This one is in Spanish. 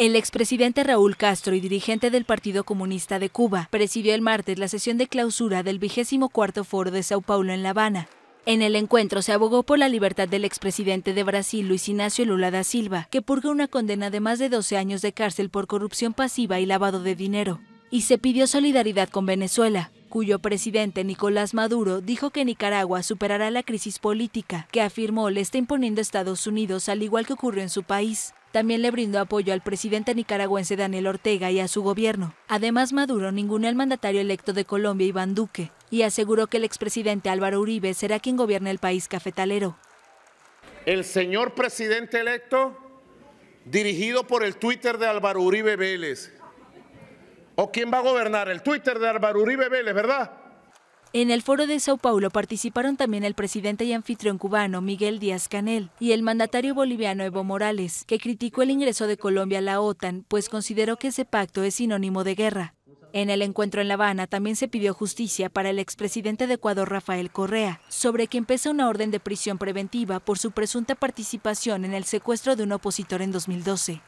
El expresidente Raúl Castro y dirigente del Partido Comunista de Cuba presidió el martes la sesión de clausura del vigésimo cuarto foro de Sao Paulo en La Habana. En el encuentro se abogó por la libertad del expresidente de Brasil, Luis Ignacio Lula da Silva, que purga una condena de más de 12 años de cárcel por corrupción pasiva y lavado de dinero. Y se pidió solidaridad con Venezuela, cuyo presidente Nicolás Maduro dijo que Nicaragua superará la crisis política que afirmó le está imponiendo Estados Unidos al igual que ocurrió en su país. También le brindó apoyo al presidente nicaragüense Daniel Ortega y a su gobierno. Además, Maduro ninguneó al mandatario electo de Colombia, Iván Duque, y aseguró que el expresidente Álvaro Uribe será quien gobierne el país cafetalero. El señor presidente electo, dirigido por el Twitter de Álvaro Uribe Vélez. ¿O quién va a gobernar? El Twitter de Álvaro Uribe Vélez, ¿verdad? En el foro de Sao Paulo participaron también el presidente y anfitrión cubano Miguel Díaz Canel y el mandatario boliviano Evo Morales, que criticó el ingreso de Colombia a la OTAN, pues consideró que ese pacto es sinónimo de guerra. En el encuentro en La Habana también se pidió justicia para el expresidente de Ecuador Rafael Correa, sobre quien pesa una orden de prisión preventiva por su presunta participación en el secuestro de un opositor en 2012.